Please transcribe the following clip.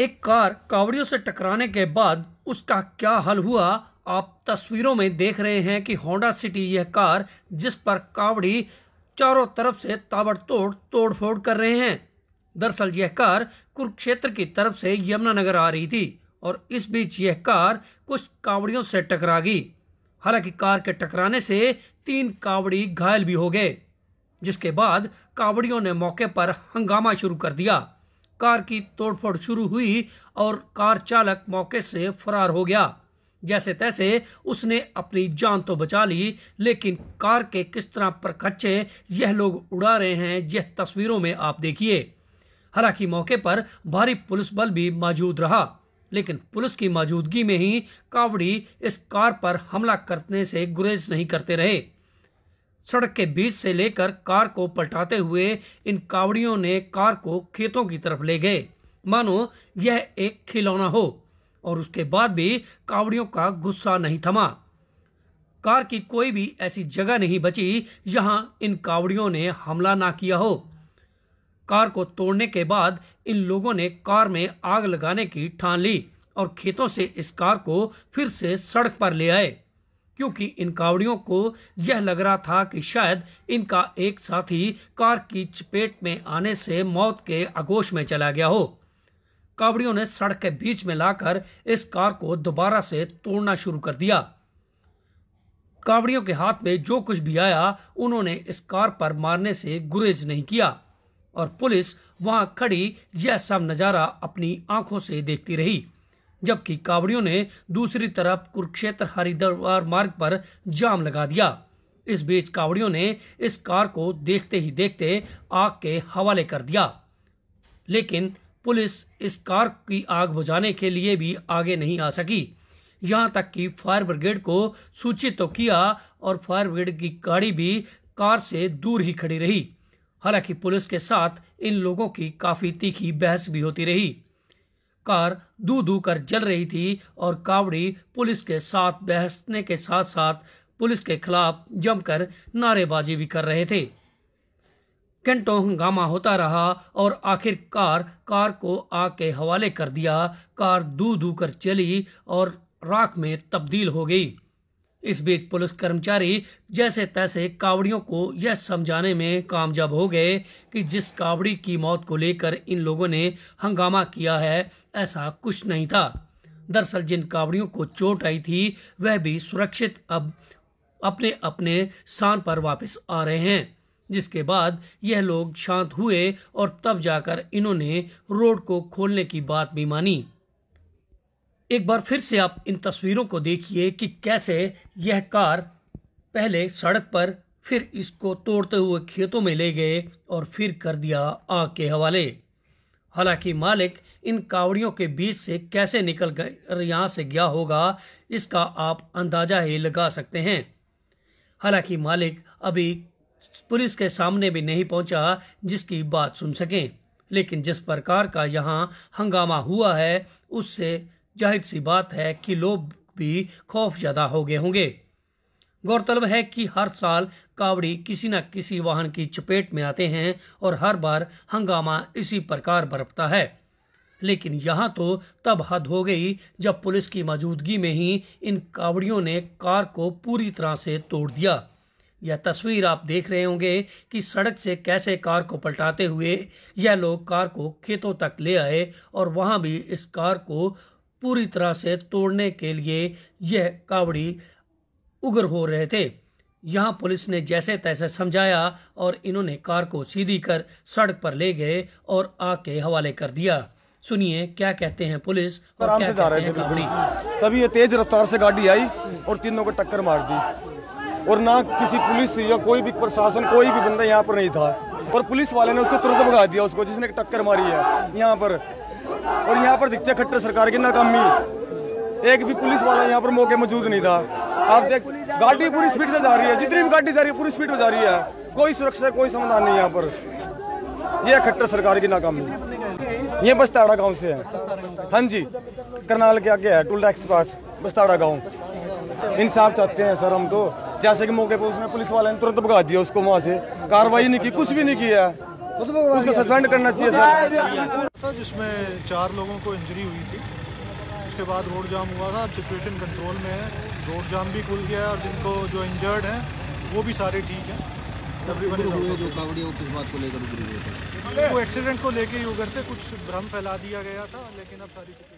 एक कार कावड़ियों से टकराने के बाद उसका क्या हल हुआ आप तस्वीरों में देख रहे हैं कि होंडा सिटी यह कार जिस पर कावड़ी चारों तरफ से ताबड़तोड़ तोड़फोड़ कर रहे हैं दरअसल यह कार कुरुक्षेत्र की तरफ से यमुनानगर आ रही थी और इस बीच यह कार कुछ कावड़ियों से टकरा गई हालांकि कार के टकराने से तीन कावड़ी घायल भी हो गए जिसके बाद कावड़ियों ने मौके पर हंगामा शुरू कर दिया कार की तोड़फोड़ शुरू हुई और कार चालक मौके से फरार हो गया जैसे तैसे उसने अपनी जान तो बचा ली लेकिन कार के किस तरह पर खच्चे यह लोग उड़ा रहे हैं यह तस्वीरों में आप देखिए हालांकि मौके पर भारी पुलिस बल भी मौजूद रहा लेकिन पुलिस की मौजूदगी में ही कावड़ी इस कार पर हमला करने से गुरेज नहीं करते रहे सड़क के बीच से लेकर कार को पलटाते हुए इन कावड़ियों ने कार को खेतों की तरफ ले गए मानो यह एक खिलौना हो और उसके बाद भी कावड़ियों का गुस्सा नहीं थमा कार की कोई भी ऐसी जगह नहीं बची जहां इन कावड़ियों ने हमला ना किया हो कार को तोड़ने के बाद इन लोगों ने कार में आग लगाने की ठान ली और खेतों से इस कार को फिर से सड़क पर ले आए क्योंकि इन कावड़ियों को यह लग रहा था कि शायद इनका एक साथी कार की चपेट में आने से मौत के आगोश में चला गया हो कावड़ियों ने सड़क के बीच में लाकर इस कार को दोबारा से तोड़ना शुरू कर दिया कावड़ियों के हाथ में जो कुछ भी आया उन्होंने इस कार पर मारने से गुरेज नहीं किया और पुलिस वहां खड़ी यह सब नज़ारा अपनी आंखों से देखती रही जबकि कावड़ियों ने दूसरी तरफ कुरुक्षेत्र हरिद्वार मार्ग पर जाम लगा दिया इस बीच कावड़ियों ने इस कार को देखते ही देखते आग के हवाले कर दिया लेकिन पुलिस इस कार की आग बुझाने के लिए भी आगे नहीं आ सकी यहाँ तक कि फायर ब्रिगेड को सूचित तो किया और फायर ब्रिगेड की गाड़ी भी कार से दूर ही खड़ी रही हालांकि पुलिस के साथ इन लोगों की काफ़ी तीखी बहस भी होती रही कार दू दू कर जल रही थी और कावड़ी पुलिस के साथ बहसने के साथ साथ पुलिस के खिलाफ जमकर नारेबाजी भी कर रहे थे घंटों हंगामा होता रहा और आखिरकार कार को आग के हवाले कर दिया कार दू दू कर चली और राख में तब्दील हो गई इस बीच पुलिस कर्मचारी जैसे तैसे कावड़ियों को यह समझाने में कामयाब हो गए कि जिस कावड़ी की मौत को लेकर इन लोगों ने हंगामा किया है ऐसा कुछ नहीं था दरअसल जिन कावड़ियों को चोट आई थी वह भी सुरक्षित अब अपने अपने स्थान पर वापस आ रहे हैं जिसके बाद यह लोग शांत हुए और तब जाकर इन्होंने रोड को खोलने की बात भी मानी एक बार फिर से आप इन तस्वीरों को देखिए कि कैसे यह कार पहले सड़क पर फिर इसको तोड़ते हुए खेतों में ले गए और फिर कर दिया आग के हवाले हालांकि मालिक इन कावड़ियों के बीच से कैसे निकल कर यहाँ से गया होगा इसका आप अंदाज़ा ही लगा सकते हैं हालांकि मालिक अभी पुलिस के सामने भी नहीं पहुंचा जिसकी बात सुन सकें लेकिन जिस प्रकार का यहाँ हंगामा हुआ है उससे जाहिर सी बात है कि लोग भी खौफ ज़्यादा हो गए होंगे गौरतलब है कि हर साल कावड़ी किसी न किसी वाहन की चपेट में आते हैं और हर बार हंगामा इसी प्रकार बरपता है लेकिन यहां तो तब हद हो गई जब पुलिस की मौजूदगी में ही इन कावड़ियों ने कार को पूरी तरह से तोड़ दिया यह तस्वीर आप देख रहे होंगे कि सड़क से कैसे कार को पलटाते हुए यह लोग कार को खेतों तक ले आए और वहां भी इस कार को पूरी तरह से तोड़ने के लिए यह कावड़ी उग्र हो रहे थे यहाँ पुलिस ने जैसे तैसे समझाया और इन्होंने कार को सीधी कर सड़क पर ले गए और आग के हवाले कर दिया सुनिए क्या कहते हैं पुलिस और क्या से जा रहे थे कावड़ी तभी ये तेज रफ्तार से गाड़ी आई और तीनों को टक्कर मार दी और ना किसी पुलिस या कोई भी प्रशासन कोई भी बंदा यहाँ पर नहीं था और पुलिस वाले ने उसको तुरंत भगा दिया उसको जिसने टक्कर मारी है यहाँ पर और यहाँ पर दिखते खट्टर सरकार की नाकामी एक भी पुलिस वाला यहाँ पर मौके मौजूद नहीं था आप देख गाड़ी पूरी स्पीड से जा रही है जितनी भी गाड़ी जा रही है पूरी स्पीड में जा रही है कोई सुरक्षा कोई समाधान नहीं यहाँ पर यह खट्टर सरकार की नाकामी ये बस्ताड़ा गाँव से है हाँ जी करनाल के आगे है टूल टैक्स पास बस्ताड़ा गाँव इंसाफ चाहते हैं सर हम तो जैसे कि मौके पर उसने पुलिस वाले ने तुरंत भगा दिया उसको वहाँ से कार्रवाई नहीं की कुछ भी नहीं किया उसको सस्पेंड करना चाहिए सर था जिसमें चार लोगों को इंजरी हुई थी उसके बाद रोड जाम हुआ था अब सिचुएशन कंट्रोल में है रोड जाम भी खुल गया है और जिनको जो इंजर्ड हैं वो भी सारे ठीक हैं तकरीबन जो कावड़ी वो किस बात को लेकर वो एक्सीडेंट को लेकर ही वो करते कुछ भ्रम फैला दिया गया था लेकिन अब सारी सिचुएशन